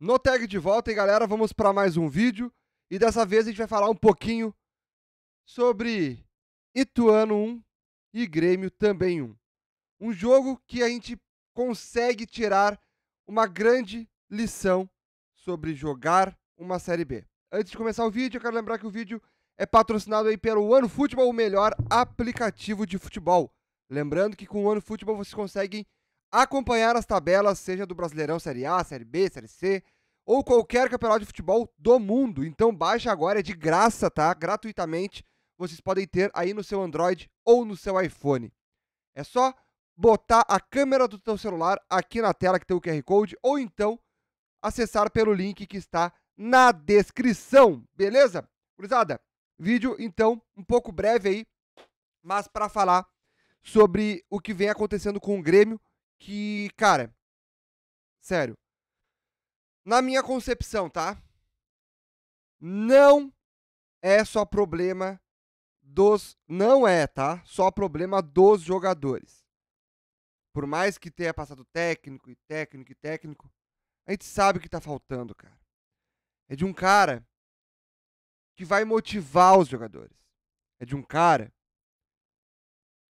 no tag de volta. E galera, vamos para mais um vídeo. E dessa vez a gente vai falar um pouquinho sobre Ituano 1 e Grêmio também 1. Um jogo que a gente consegue tirar uma grande lição sobre jogar uma Série B. Antes de começar o vídeo, eu quero lembrar que o vídeo é patrocinado aí pelo OneFootball, o melhor aplicativo de futebol. Lembrando que com o OneFootball vocês conseguem acompanhar as tabelas, seja do Brasileirão Série A, Série B, Série C, ou qualquer campeonato de futebol do mundo. Então baixa agora, é de graça, tá? Gratuitamente. Vocês podem ter aí no seu Android ou no seu iPhone. É só botar a câmera do seu celular aqui na tela que tem o QR Code ou então acessar pelo link que está na descrição, beleza? Curizada, vídeo então um pouco breve aí, mas para falar sobre o que vem acontecendo com o Grêmio, que, cara, sério, na minha concepção, tá? Não é só problema dos. Não é, tá? Só problema dos jogadores. Por mais que tenha passado técnico e técnico e técnico, a gente sabe o que tá faltando, cara. É de um cara que vai motivar os jogadores. É de um cara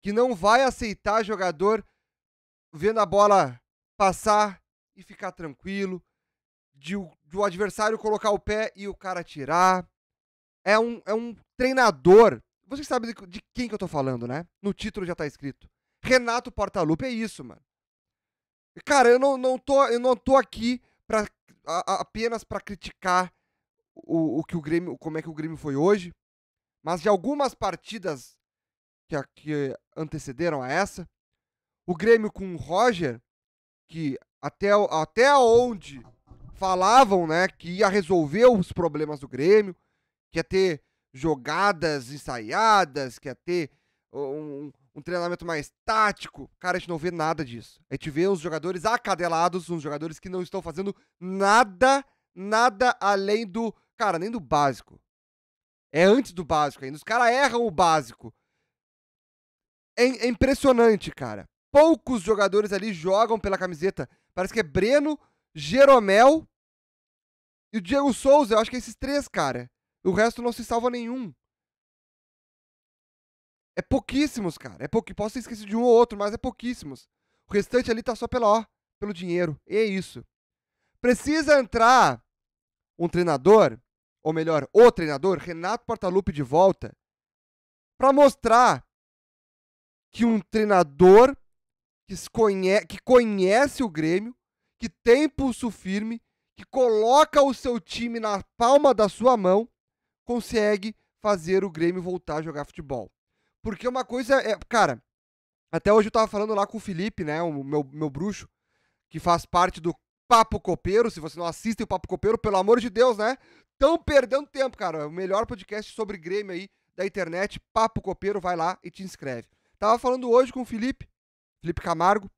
que não vai aceitar jogador vendo a bola passar e ficar tranquilo, de o, de o adversário colocar o pé e o cara tirar. É um, é um treinador. você sabe de, de quem que eu tô falando, né? No título já tá escrito. Renato Portaluppi é isso, mano. Cara, eu não, não, tô, eu não tô aqui pra, a, apenas para criticar o, o que o Grêmio, como é que o Grêmio foi hoje, mas de algumas partidas que, que antecederam a essa, o Grêmio com o Roger, que até, até onde falavam, né, que ia resolver os problemas do Grêmio, que ia ter jogadas ensaiadas, que ia ter um, um treinamento mais tático. Cara, a gente não vê nada disso. A gente vê uns jogadores acadelados, uns jogadores que não estão fazendo nada, nada além do. Cara, nem do básico. É antes do básico ainda. Os caras erram o básico. É, é impressionante, cara poucos jogadores ali jogam pela camiseta. Parece que é Breno, Jeromel e o Diego Souza. Eu acho que é esses três, cara. O resto não se salva nenhum. É pouquíssimos, cara. É pouco. Posso ter esquecido de um ou outro, mas é pouquíssimos. O restante ali tá só pela, ó, pelo dinheiro. E é isso. Precisa entrar um treinador, ou melhor, o treinador, Renato Portaluppi de volta, para mostrar que um treinador que, conhece, que conhece o Grêmio, que tem pulso firme, que coloca o seu time na palma da sua mão, consegue fazer o Grêmio voltar a jogar futebol. Porque uma coisa é. Cara, até hoje eu tava falando lá com o Felipe, né? O meu, meu bruxo, que faz parte do Papo Copeiro. Se você não assiste o Papo Copeiro, pelo amor de Deus, né? Tão perdendo tempo, cara. É o melhor podcast sobre Grêmio aí da internet, Papo Copeiro, vai lá e te inscreve. Tava falando hoje com o Felipe Felipe Camargo.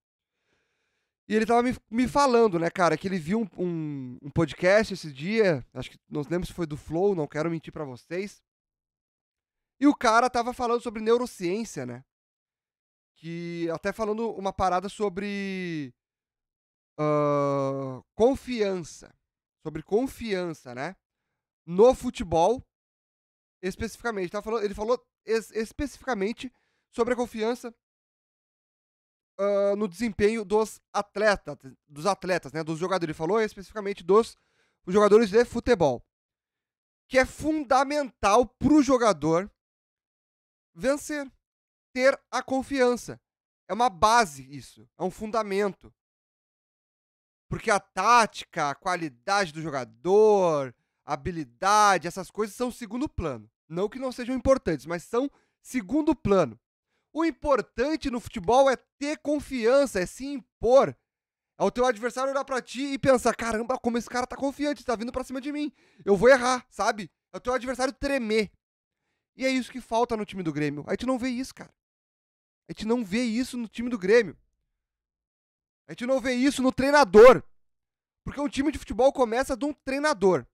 E ele tava me, me falando, né, cara, que ele viu um, um, um podcast esse dia, acho que não lembro se foi do Flow, não quero mentir para vocês. E o cara tava falando sobre neurociência, né? Que até falando uma parada sobre uh, confiança, sobre confiança, né? No futebol, especificamente. Tava falando, ele falou es especificamente sobre a confiança uh, no desempenho dos atletas, dos atletas, né, dos jogadores. Ele falou especificamente dos jogadores de futebol, que é fundamental para o jogador vencer, ter a confiança. É uma base isso, é um fundamento. Porque a tática, a qualidade do jogador, a habilidade, essas coisas são segundo plano. Não que não sejam importantes, mas são segundo plano. O importante no futebol é ter confiança, é se impor. É o teu adversário olhar para ti e pensar: caramba, como esse cara tá confiante, tá vindo pra cima de mim. Eu vou errar, sabe? É o teu adversário tremer. E é isso que falta no time do Grêmio. A gente não vê isso, cara. A gente não vê isso no time do Grêmio. A gente não vê isso no treinador. Porque um time de futebol começa de um treinador.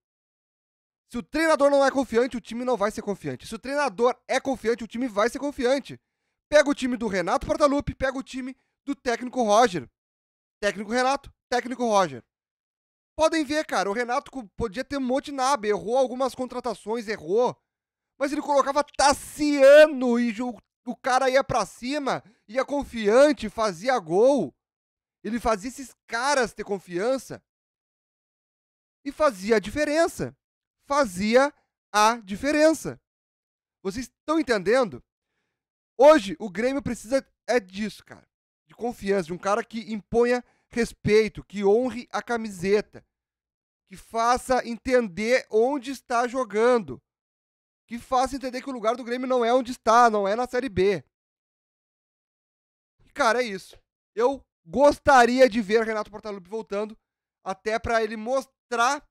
Se o treinador não é confiante, o time não vai ser confiante. Se o treinador é confiante, o time vai ser confiante. Pega o time do Renato Portaluppi, pega o time do técnico Roger. Técnico Renato, técnico Roger. Podem ver, cara, o Renato podia ter um monte de naba, errou algumas contratações, errou. Mas ele colocava Tassiano e o cara ia para cima, ia confiante, fazia gol. Ele fazia esses caras ter confiança e fazia a diferença. Fazia a diferença. Vocês estão entendendo? Hoje, o Grêmio precisa é disso, cara. De confiança, de um cara que imponha respeito, que honre a camiseta, que faça entender onde está jogando, que faça entender que o lugar do Grêmio não é onde está, não é na Série B. E, cara, é isso. Eu gostaria de ver Renato Portaluppi voltando, até para ele mostrar,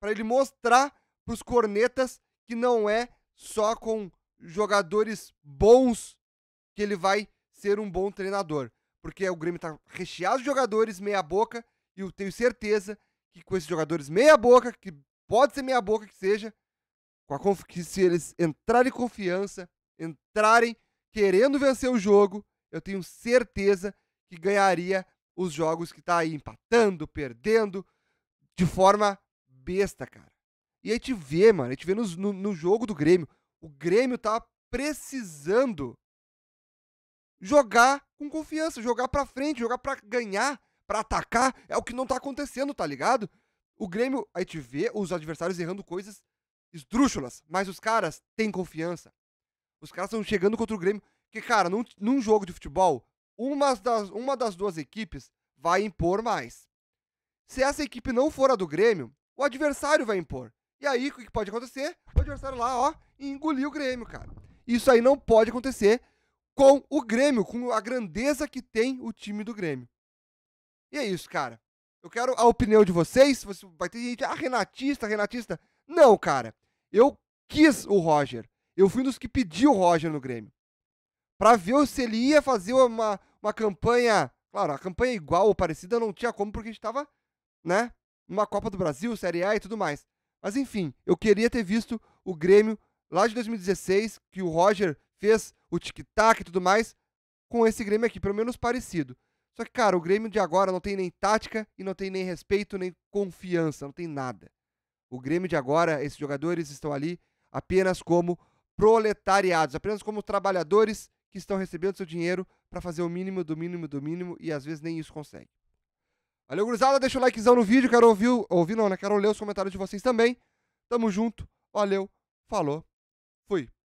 para ele mostrar pros cornetas que não é só com jogadores bons que ele vai ser um bom treinador. Porque o Grêmio está recheado de jogadores meia-boca e eu tenho certeza que com esses jogadores meia-boca, que pode ser meia-boca que seja, que se eles entrarem confiança, entrarem querendo vencer o jogo, eu tenho certeza que ganharia os jogos que está aí empatando, perdendo, de forma besta, cara. E a gente vê, mano, a gente vê no, no, no jogo do Grêmio. O Grêmio tá precisando jogar com confiança, jogar para frente, jogar para ganhar, para atacar, é o que não tá acontecendo, tá ligado? O Grêmio, a gente vê os adversários errando coisas esdrúxulas, mas os caras têm confiança. Os caras estão chegando contra o Grêmio, que cara, num, num jogo de futebol, uma das, uma das duas equipes vai impor mais. Se essa equipe não for a do Grêmio, o adversário vai impor. E aí, o que pode acontecer? O adversário lá, ó, engoliu o Grêmio, cara. Isso aí não pode acontecer com o Grêmio, com a grandeza que tem o time do Grêmio. E é isso, cara. Eu quero a opinião de vocês. Você vai ter gente, ah, Renatista, Renatista. Não, cara. Eu quis o Roger. Eu fui um dos que pediu o Roger no Grêmio. Pra ver se ele ia fazer uma, uma campanha. Claro, a campanha é igual ou parecida não tinha como, porque a gente tava, né? Numa Copa do Brasil, Série A e tudo mais. Mas enfim, eu queria ter visto o Grêmio lá de 2016, que o Roger fez o tic-tac e tudo mais, com esse Grêmio aqui, pelo menos parecido. Só que, cara, o Grêmio de agora não tem nem tática e não tem nem respeito, nem confiança, não tem nada. O Grêmio de agora, esses jogadores estão ali apenas como proletariados, apenas como trabalhadores que estão recebendo seu dinheiro para fazer o mínimo do mínimo do mínimo e às vezes nem isso consegue. Valeu, gurizada, deixa o likezão no vídeo, quero ouvir, ouvir não, né? Quero ler os comentários de vocês também. Tamo junto, valeu, falou, fui.